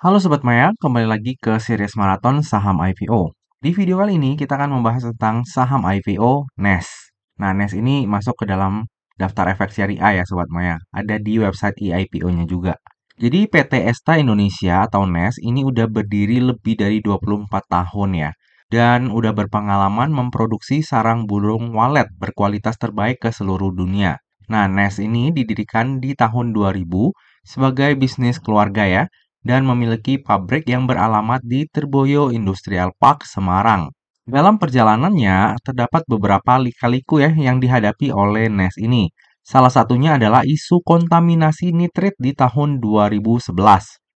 Halo Sobat Maya, kembali lagi ke series maraton saham IPO. Di video kali ini kita akan membahas tentang saham IPO NES. Nah, NES ini masuk ke dalam daftar efek seri A ya Sobat Maya. Ada di website eIPO nya juga. Jadi PT Esta Indonesia atau NES ini udah berdiri lebih dari 24 tahun ya. Dan udah berpengalaman memproduksi sarang burung walet berkualitas terbaik ke seluruh dunia. Nah, NES ini didirikan di tahun 2000 sebagai bisnis keluarga ya, dan memiliki pabrik yang beralamat di Terboyo Industrial Park, Semarang. Dalam perjalanannya, terdapat beberapa lika-liku ya yang dihadapi oleh Nes ini. Salah satunya adalah isu kontaminasi nitrit di tahun 2011.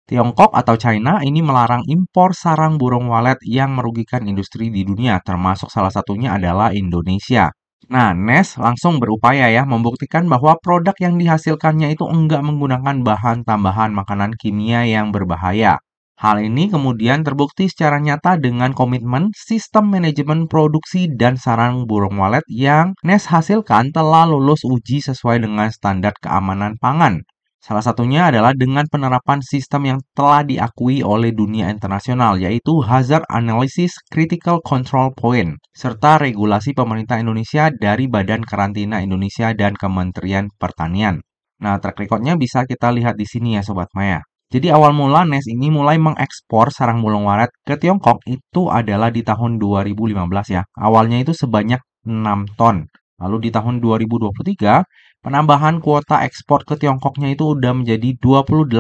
Tiongkok atau China ini melarang impor sarang burung walet yang merugikan industri di dunia, termasuk salah satunya adalah Indonesia. Nah, Nes langsung berupaya ya membuktikan bahwa produk yang dihasilkannya itu enggak menggunakan bahan tambahan makanan kimia yang berbahaya. Hal ini kemudian terbukti secara nyata dengan komitmen sistem manajemen produksi dan sarang burung walet yang Nes hasilkan telah lulus uji sesuai dengan standar keamanan pangan. Salah satunya adalah dengan penerapan sistem yang telah diakui oleh dunia internasional, yaitu Hazard Analysis Critical Control Point, serta regulasi pemerintah Indonesia dari Badan Karantina Indonesia dan Kementerian Pertanian. Nah, track recordnya bisa kita lihat di sini ya Sobat Maya. Jadi awal mula Nes ini mulai mengekspor sarang burung waret ke Tiongkok itu adalah di tahun 2015 ya. Awalnya itu sebanyak 6 ton. Lalu di tahun 2023 Penambahan kuota ekspor ke Tiongkoknya itu udah menjadi 28,5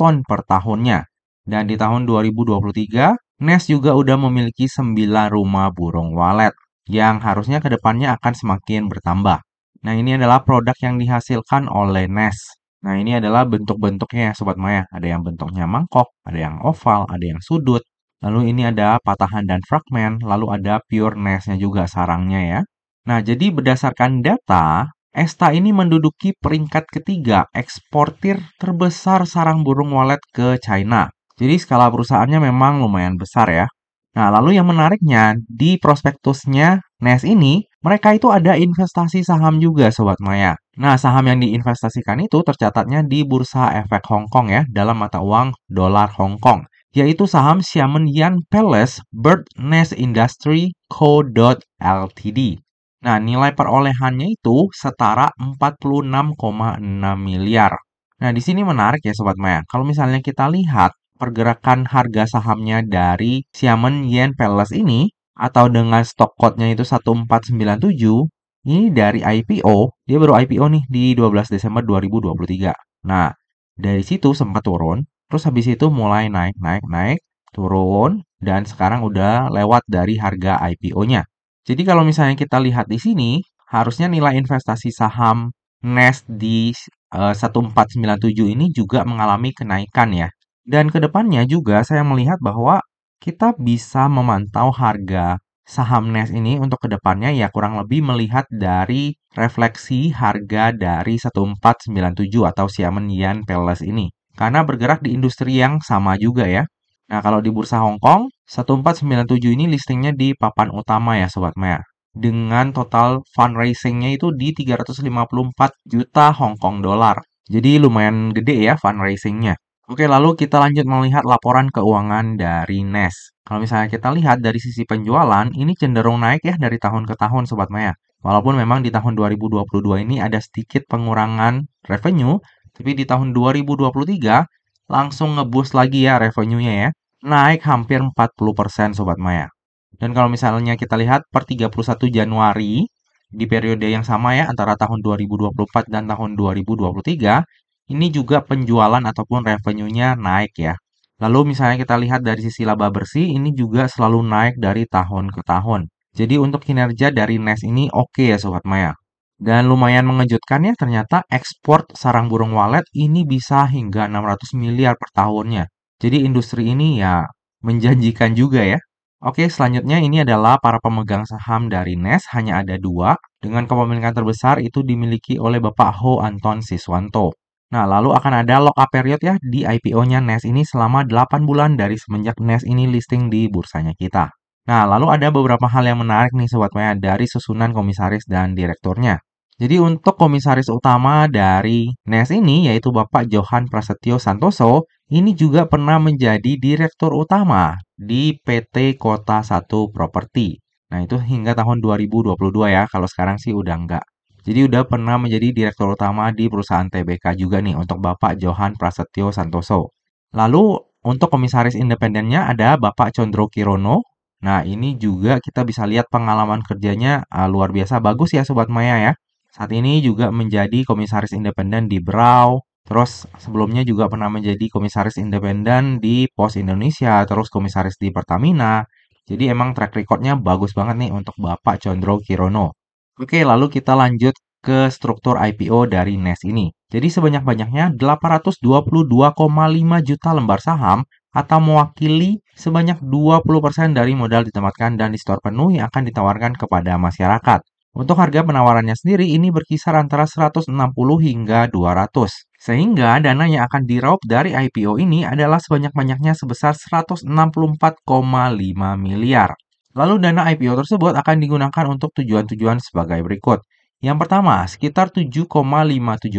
ton per tahunnya. Dan di tahun 2023, NES juga udah memiliki 9 rumah burung walet yang harusnya kedepannya akan semakin bertambah. Nah ini adalah produk yang dihasilkan oleh NES. Nah ini adalah bentuk-bentuknya ya Sobat Maya. Ada yang bentuknya mangkok, ada yang oval, ada yang sudut. Lalu ini ada patahan dan fragmen, lalu ada pure NES-nya juga sarangnya ya. Nah, jadi berdasarkan data, Esta ini menduduki peringkat ketiga eksportir terbesar sarang burung walet ke China. Jadi skala perusahaannya memang lumayan besar ya. Nah, lalu yang menariknya di prospektusnya NES ini, mereka itu ada investasi saham juga sobat Maya. Nah, saham yang diinvestasikan itu tercatatnya di Bursa Efek Hong Kong ya, dalam mata uang dolar Hong Kong, yaitu saham Xiamen Yan Palace Bird Nest Industry Co. Ltd. Nah, nilai perolehannya itu setara 46,6 miliar. Nah, di sini menarik ya Sobat Maya. Kalau misalnya kita lihat pergerakan harga sahamnya dari Xiamen Yen Palace ini, atau dengan stock code-nya itu 1497, ini dari IPO, dia baru IPO nih di 12 Desember 2023. Nah, dari situ sempat turun, terus habis itu mulai naik, naik, naik, turun, dan sekarang udah lewat dari harga IPO-nya. Jadi kalau misalnya kita lihat di sini, harusnya nilai investasi saham NEST di eh, uh, 1497 ini juga mengalami kenaikan ya. Dan kedepannya juga saya melihat bahwa kita bisa memantau harga saham NES ini untuk kedepannya ya kurang lebih melihat dari refleksi harga dari 1497 atau Xiamen Yan Palace ini. Karena bergerak di industri yang sama juga ya. Nah, kalau di bursa Hong Kong, 1497 ini listingnya di papan utama ya Sobat Maya. Dengan total fundraisingnya itu di 354 juta Hong Kong dolar. Jadi lumayan gede ya fundraisingnya. Oke, lalu kita lanjut melihat laporan keuangan dari NES. Kalau misalnya kita lihat dari sisi penjualan, ini cenderung naik ya dari tahun ke tahun Sobat Maya. Walaupun memang di tahun 2022 ini ada sedikit pengurangan revenue, tapi di tahun 2023 langsung ngebus lagi ya revenue-nya ya naik hampir 40% Sobat Maya. Dan kalau misalnya kita lihat per 31 Januari di periode yang sama ya antara tahun 2024 dan tahun 2023 ini juga penjualan ataupun revenue-nya naik ya. Lalu misalnya kita lihat dari sisi laba bersih ini juga selalu naik dari tahun ke tahun. Jadi untuk kinerja dari NES ini oke okay ya Sobat Maya. Dan lumayan mengejutkan ya ternyata ekspor sarang burung walet ini bisa hingga 600 miliar per tahunnya. Jadi industri ini ya menjanjikan juga ya. Oke, selanjutnya ini adalah para pemegang saham dari NES, hanya ada dua, dengan kepemilikan terbesar itu dimiliki oleh Bapak Ho Anton Siswanto. Nah, lalu akan ada lock up period ya di IPO-nya NES ini selama 8 bulan dari semenjak NES ini listing di bursanya kita. Nah, lalu ada beberapa hal yang menarik nih Sobat dari susunan komisaris dan direkturnya. Jadi untuk komisaris utama dari NES ini yaitu Bapak Johan Prasetyo Santoso, ini juga pernah menjadi direktur utama di PT Kota Satu Properti. Nah, itu hingga tahun 2022 ya. Kalau sekarang sih udah enggak. Jadi udah pernah menjadi direktur utama di perusahaan TBK juga nih untuk Bapak Johan Prasetyo Santoso. Lalu untuk komisaris independennya ada Bapak Condro Kirono. Nah, ini juga kita bisa lihat pengalaman kerjanya uh, luar biasa bagus ya sobat Maya ya. Saat ini juga menjadi komisaris independen di Brau, Terus sebelumnya juga pernah menjadi komisaris independen di Pos Indonesia, terus komisaris di Pertamina. Jadi emang track recordnya bagus banget nih untuk Bapak Condro Kirono. Oke, lalu kita lanjut ke struktur IPO dari NES ini. Jadi sebanyak-banyaknya 822,5 juta lembar saham atau mewakili sebanyak 20% dari modal ditempatkan dan disetor penuh yang akan ditawarkan kepada masyarakat. Untuk harga penawarannya sendiri ini berkisar antara 160 hingga 200. Sehingga dana yang akan diraup dari IPO ini adalah sebanyak-banyaknya sebesar 164,5 miliar. Lalu dana IPO tersebut akan digunakan untuk tujuan-tujuan sebagai berikut. Yang pertama, sekitar 7,57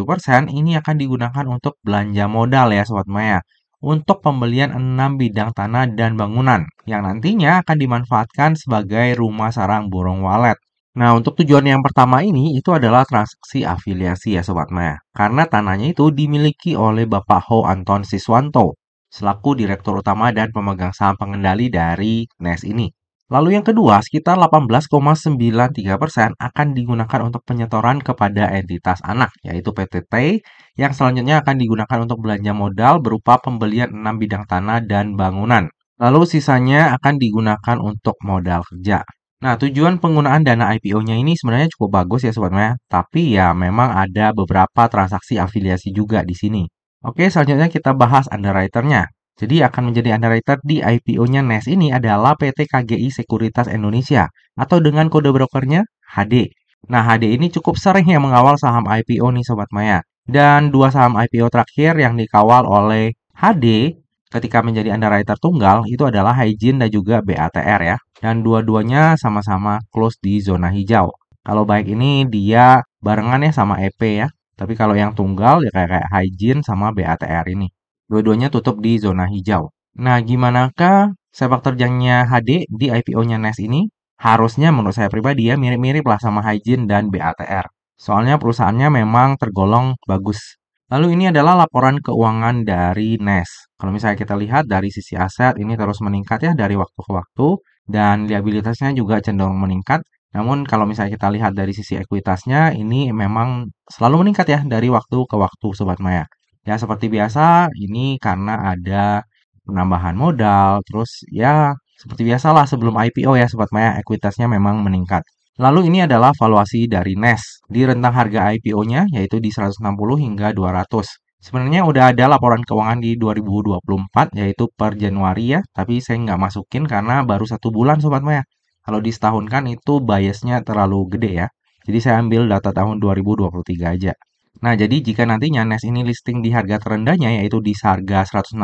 persen ini akan digunakan untuk belanja modal ya Sobat Maya, untuk pembelian 6 bidang tanah dan bangunan, yang nantinya akan dimanfaatkan sebagai rumah sarang burung walet. Nah, untuk tujuan yang pertama ini itu adalah transaksi afiliasi ya Sobat Maya. Karena tanahnya itu dimiliki oleh Bapak Ho Anton Siswanto selaku Direktur Utama dan pemegang saham pengendali dari NES ini. Lalu yang kedua, sekitar 18,93% akan digunakan untuk penyetoran kepada entitas anak, yaitu PTT, yang selanjutnya akan digunakan untuk belanja modal berupa pembelian 6 bidang tanah dan bangunan. Lalu sisanya akan digunakan untuk modal kerja. Nah, tujuan penggunaan dana IPO-nya ini sebenarnya cukup bagus ya sebenarnya, tapi ya memang ada beberapa transaksi afiliasi juga di sini. Oke, selanjutnya kita bahas underwriter-nya. Jadi akan menjadi underwriter di IPO-nya NES ini adalah PT KGI Sekuritas Indonesia atau dengan kode brokernya HD. Nah, HD ini cukup sering yang mengawal saham IPO nih Sobat Maya. Dan dua saham IPO terakhir yang dikawal oleh HD ketika menjadi underwriter tunggal itu adalah Hygiene dan juga BATR ya. Dan dua-duanya sama-sama close di zona hijau. Kalau baik ini dia barengan ya sama EP ya. Tapi kalau yang tunggal ya kayak, kayak Hygiene sama BATR ini. Dua-duanya tutup di zona hijau. Nah, gimanakah sepak terjangnya HD di IPO-nya NES ini? Harusnya menurut saya pribadi ya mirip-mirip lah sama Hygiene dan BATR. Soalnya perusahaannya memang tergolong bagus Lalu ini adalah laporan keuangan dari NES. Kalau misalnya kita lihat dari sisi aset ini terus meningkat ya dari waktu ke waktu dan liabilitasnya juga cenderung meningkat. Namun kalau misalnya kita lihat dari sisi ekuitasnya ini memang selalu meningkat ya dari waktu ke waktu sobat maya. Ya seperti biasa ini karena ada penambahan modal terus ya seperti biasalah sebelum IPO ya sobat maya ekuitasnya memang meningkat. Lalu ini adalah valuasi dari NES di rentang harga IPO-nya yaitu di 160 hingga 200. Sebenarnya udah ada laporan keuangan di 2024 yaitu per Januari ya, tapi saya nggak masukin karena baru satu bulan Sobat Maya. Kalau di setahun kan itu biasnya terlalu gede ya. Jadi saya ambil data tahun 2023 aja. Nah, jadi jika nantinya NES ini listing di harga terendahnya yaitu di harga 160,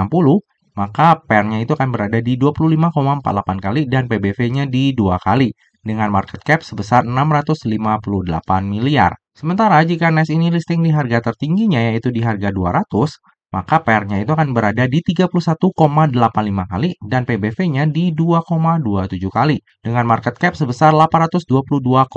maka pernya itu akan berada di 25,48 kali dan PBV-nya di 2 kali dengan market cap sebesar 658 miliar. Sementara jika NAS ini listing di harga tertingginya yaitu di harga 200, maka PR-nya itu akan berada di 31,85 kali dan PBV-nya di 2,27 kali dengan market cap sebesar 822,5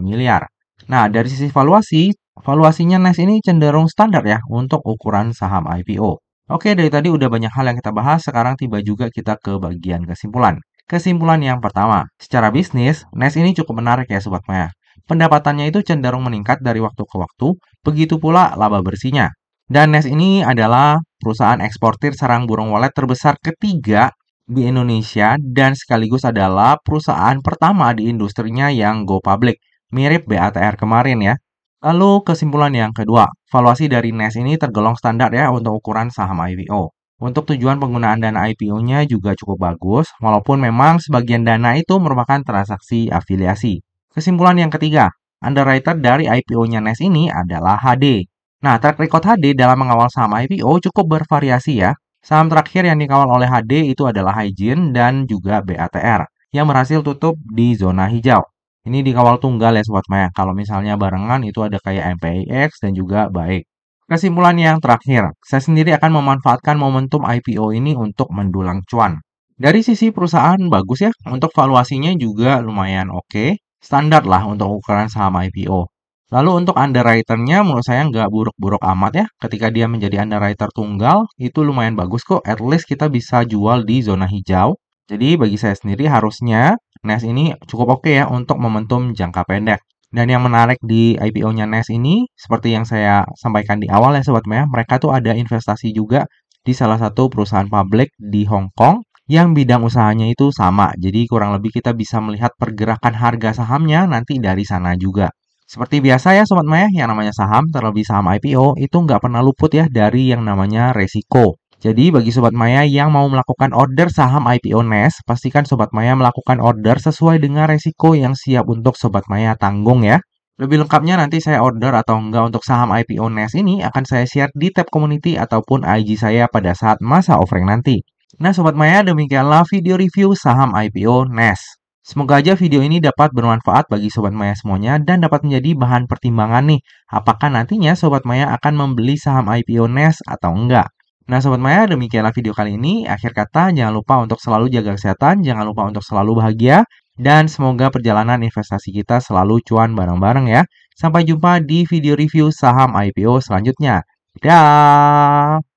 miliar. Nah, dari sisi valuasi, valuasinya NAS ini cenderung standar ya untuk ukuran saham IPO. Oke, dari tadi udah banyak hal yang kita bahas, sekarang tiba juga kita ke bagian kesimpulan. Kesimpulan yang pertama, secara bisnis, Nest ini cukup menarik ya Sobat Maya. Pendapatannya itu cenderung meningkat dari waktu ke waktu, begitu pula laba bersihnya. Dan Nest ini adalah perusahaan eksportir sarang burung walet terbesar ketiga di Indonesia dan sekaligus adalah perusahaan pertama di industrinya yang go public, mirip BATR kemarin ya. Lalu kesimpulan yang kedua, valuasi dari Nest ini tergolong standar ya untuk ukuran saham IPO. Untuk tujuan penggunaan dana IPO-nya juga cukup bagus, walaupun memang sebagian dana itu merupakan transaksi afiliasi. Kesimpulan yang ketiga, underwriter dari IPO-nya NES ini adalah HD. Nah, track record HD dalam mengawal saham IPO cukup bervariasi ya. Saham terakhir yang dikawal oleh HD itu adalah Hygiene dan juga BATR, yang berhasil tutup di zona hijau. Ini dikawal tunggal ya Sobat Maya, kalau misalnya barengan itu ada kayak MPIX dan juga baik. Kesimpulan yang terakhir, saya sendiri akan memanfaatkan momentum IPO ini untuk mendulang cuan. Dari sisi perusahaan bagus ya, untuk valuasinya juga lumayan oke, okay. standar lah untuk ukuran saham IPO. Lalu untuk underwriternya menurut saya nggak buruk-buruk amat ya, ketika dia menjadi underwriter tunggal, itu lumayan bagus kok, at least kita bisa jual di zona hijau. Jadi bagi saya sendiri harusnya NAS ini cukup oke okay ya untuk momentum jangka pendek. Dan yang menarik di IPO-nya NES ini, seperti yang saya sampaikan di awal ya Sobat Mea, mereka tuh ada investasi juga di salah satu perusahaan publik di Hong Kong yang bidang usahanya itu sama. Jadi kurang lebih kita bisa melihat pergerakan harga sahamnya nanti dari sana juga. Seperti biasa ya Sobat Mea, yang namanya saham, terlebih saham IPO, itu nggak pernah luput ya dari yang namanya resiko. Jadi bagi Sobat Maya yang mau melakukan order saham IPO NES, pastikan Sobat Maya melakukan order sesuai dengan resiko yang siap untuk Sobat Maya tanggung ya. Lebih lengkapnya nanti saya order atau enggak untuk saham IPO NES ini akan saya share di tab community ataupun IG saya pada saat masa offering nanti. Nah Sobat Maya demikianlah video review saham IPO NES. Semoga aja video ini dapat bermanfaat bagi Sobat Maya semuanya dan dapat menjadi bahan pertimbangan nih apakah nantinya Sobat Maya akan membeli saham IPO NES atau enggak. Nah Sobat Maya demikianlah video kali ini. Akhir kata jangan lupa untuk selalu jaga kesehatan, jangan lupa untuk selalu bahagia, dan semoga perjalanan investasi kita selalu cuan bareng-bareng ya. Sampai jumpa di video review saham IPO selanjutnya. Dah.